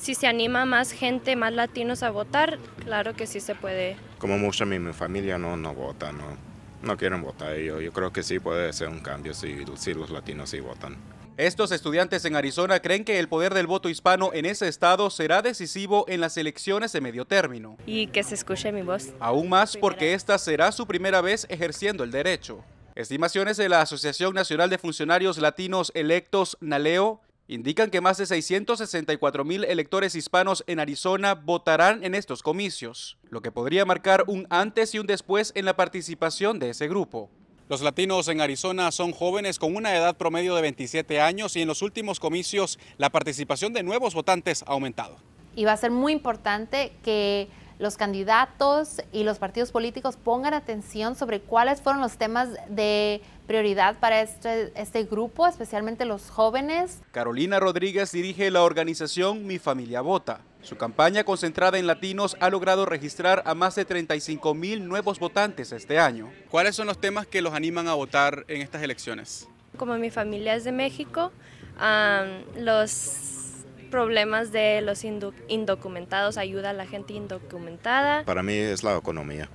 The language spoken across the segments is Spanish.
si se anima más gente, más latinos a votar, claro que sí se puede. Como mucha mi, mi familia no, no vota, no, no quieren votar ellos. Yo creo que sí puede ser un cambio si, si los latinos sí votan. Estos estudiantes en Arizona creen que el poder del voto hispano en ese estado será decisivo en las elecciones de medio término. Y que se escuche mi voz. Aún más porque esta será su primera vez ejerciendo el derecho. Estimaciones de la Asociación Nacional de Funcionarios Latinos Electos, NALEO, indican que más de 664 mil electores hispanos en Arizona votarán en estos comicios, lo que podría marcar un antes y un después en la participación de ese grupo. Los latinos en Arizona son jóvenes con una edad promedio de 27 años y en los últimos comicios la participación de nuevos votantes ha aumentado. Y va a ser muy importante que los candidatos y los partidos políticos pongan atención sobre cuáles fueron los temas de prioridad para este, este, grupo, especialmente los jóvenes. Carolina Rodríguez dirige la organización Mi Familia Vota. Su campaña concentrada en latinos ha logrado registrar a más de 35 mil nuevos votantes este año. ¿Cuáles son los temas que los animan a votar en estas elecciones? Como mi familia es de México, los problemas de los indocumentados, ayuda a la gente indocumentada. Para mí es la economía,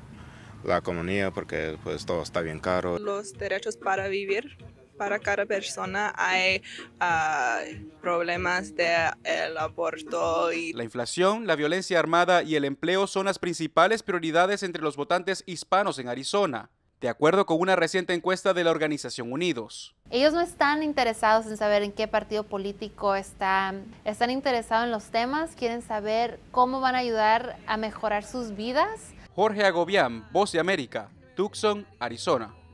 la economía porque pues todo está bien caro. Los derechos para vivir. Para cada persona hay ah, problemas de el aborto y la inflación, la violencia armada y el empleo son las principales prioridades entre los votantes hispanos en Arizona de acuerdo con una reciente encuesta de la organización Unidos. Ellos no están interesados en saber en qué partido político están, están interesados en los temas, quieren saber cómo van a ayudar a mejorar sus vidas. Jorge Agobián, Voz de América, Tucson, Arizona.